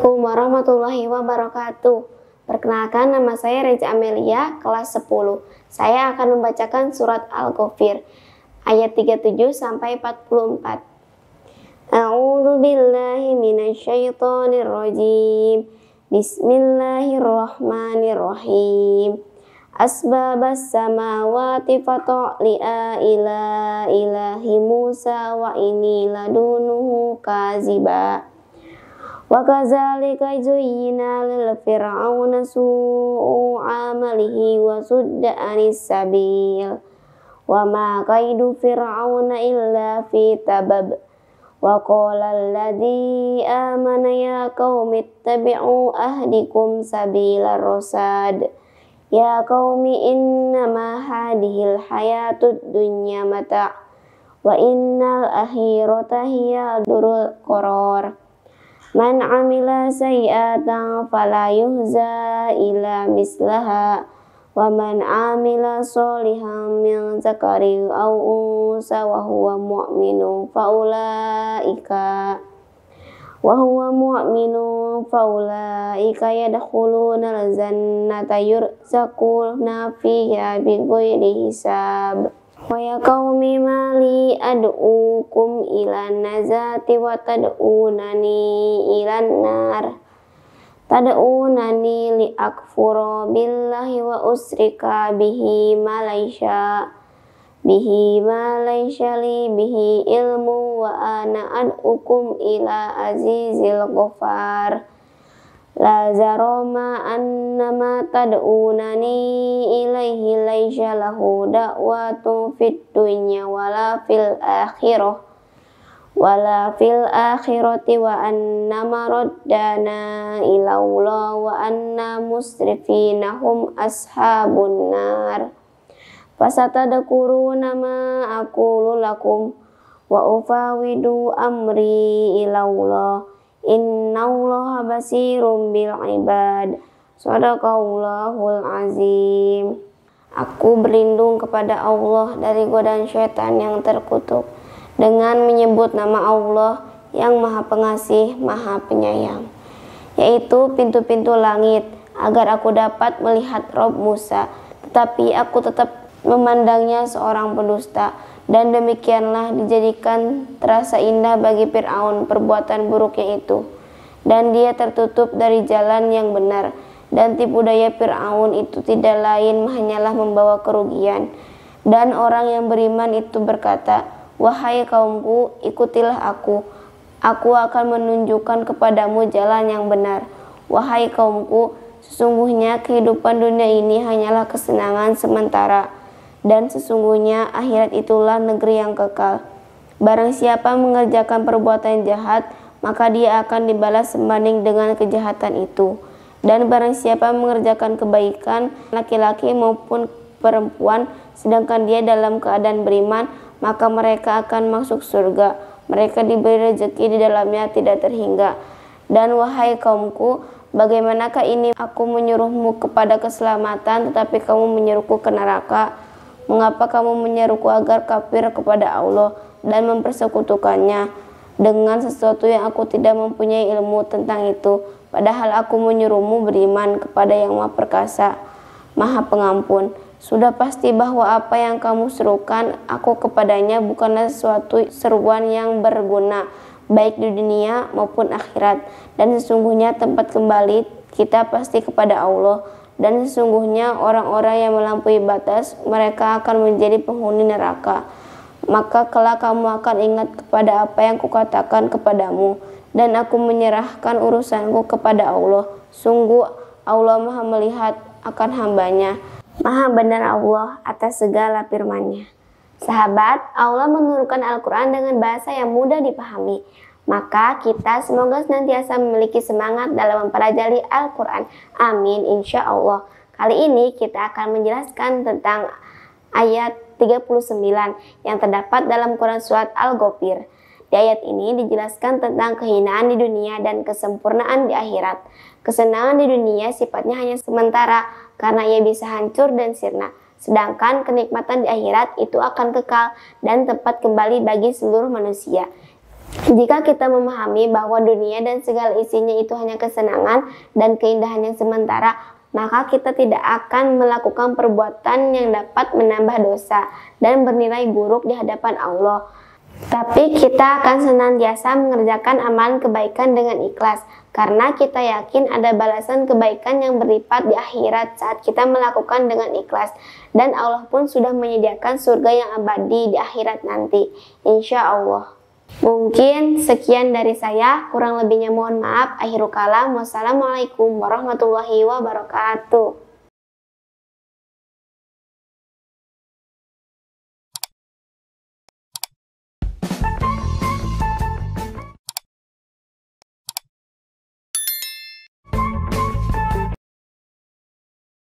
Assalamualaikum warahmatullahi wabarakatuh. Perkenalkan nama saya Reza Amelia, kelas 10. Saya akan membacakan surat Al-Ghafir ayat 37 sampai 44. A'udzu billahi minasyaitonir rajim. Bismillahirrahmanirrahim. Asbabas samawati fatu'li'a ila ilahi Musa wa ini ladunuhu kazibah. Wa kazalika zuyyina lil fir'auna su'u amalihi wa sudda anis illa fi tabab Wa qala alladhi amana ya qaumi tabi'u ahdikum sabila rosad. Ya qaumi inna ma hadhihi al dunya mata wa innal akhirata hiya durul qoror Man amila sayyatan fala yuhza ila mislaha wa man amila sholihan min zakari aw unsa wa huwa mu'minun faulaika wa huwa mu'minun faulaika yadkhuluna al-jannata yurzaquna fiha bighairi hisab Wa ya qaumi ma li ad'ukum ilan nazati wa tad'unani ilan nar tad'unani li akfuro billahi wa usrika bihi ma laisa bihi ma laisa li bihi ilmu wa ana ukum ila azizil ghafar la zaroma annama tad'unani alaihi laisa lahu da'watu fid dunya wala fil akhirah wala fil akhirati wa anna maraddana ila Allah wa anna musrifina hum ashabun nar fasatadakuruna ma aqulu lakum wa ufawidu amri ila Allah Allah basirum bil ibad sadaqallahul azim Aku berlindung kepada Allah dari godaan syaitan yang terkutuk dengan menyebut nama Allah yang Maha Pengasih, Maha Penyayang, yaitu pintu-pintu langit, agar aku dapat melihat Rob Musa. Tetapi aku tetap memandangnya seorang pendusta, dan demikianlah dijadikan terasa indah bagi Firaun perbuatan buruknya itu, dan dia tertutup dari jalan yang benar dan tipu daya Fir'aun itu tidak lain hanyalah membawa kerugian. Dan orang yang beriman itu berkata, Wahai kaumku, ikutilah aku. Aku akan menunjukkan kepadamu jalan yang benar. Wahai kaumku, sesungguhnya kehidupan dunia ini hanyalah kesenangan sementara. Dan sesungguhnya akhirat itulah negeri yang kekal. Barang siapa mengerjakan perbuatan jahat, maka dia akan dibalas sebanding dengan kejahatan itu. Dan barang siapa mengerjakan kebaikan laki-laki maupun perempuan sedangkan dia dalam keadaan beriman, maka mereka akan masuk surga. Mereka diberi rezeki di dalamnya tidak terhingga. Dan wahai kaumku, bagaimanakah ini aku menyuruhmu kepada keselamatan tetapi kamu menyuruhku ke neraka? Mengapa kamu menyeruku agar kafir kepada Allah dan mempersekutukannya? dengan sesuatu yang aku tidak mempunyai ilmu tentang itu, padahal aku menyuruhmu beriman kepada Yang Maha Perkasa, Maha Pengampun. Sudah pasti bahwa apa yang kamu serukan aku kepadanya bukanlah sesuatu seruan yang berguna, baik di dunia maupun akhirat. Dan sesungguhnya tempat kembali kita pasti kepada Allah. Dan sesungguhnya orang-orang yang melampaui batas, mereka akan menjadi penghuni neraka maka kelak kamu akan ingat kepada apa yang kukatakan kepadamu dan aku menyerahkan urusanku kepada Allah sungguh Allah maha melihat akan hambanya maha benar Allah atas segala firman-Nya sahabat Allah menurunkan Al-Quran dengan bahasa yang mudah dipahami maka kita semoga senantiasa memiliki semangat dalam mempelajari Al-Quran amin insya Allah kali ini kita akan menjelaskan tentang ayat 39 yang terdapat dalam Quran Surat Al-Ghafir. Di ayat ini dijelaskan tentang kehinaan di dunia dan kesempurnaan di akhirat. Kesenangan di dunia sifatnya hanya sementara karena ia bisa hancur dan sirna. Sedangkan kenikmatan di akhirat itu akan kekal dan tempat kembali bagi seluruh manusia. Jika kita memahami bahwa dunia dan segala isinya itu hanya kesenangan dan keindahan yang sementara, maka kita tidak akan melakukan perbuatan yang dapat menambah dosa dan bernilai buruk di hadapan Allah. Tapi kita akan senantiasa mengerjakan amalan kebaikan dengan ikhlas, karena kita yakin ada balasan kebaikan yang berlipat di akhirat saat kita melakukan dengan ikhlas, dan Allah pun sudah menyediakan surga yang abadi di akhirat nanti. Insya Allah. Mungkin sekian dari saya, kurang lebihnya mohon maaf. Akhirul kalam, wassalamualaikum warahmatullahi wabarakatuh.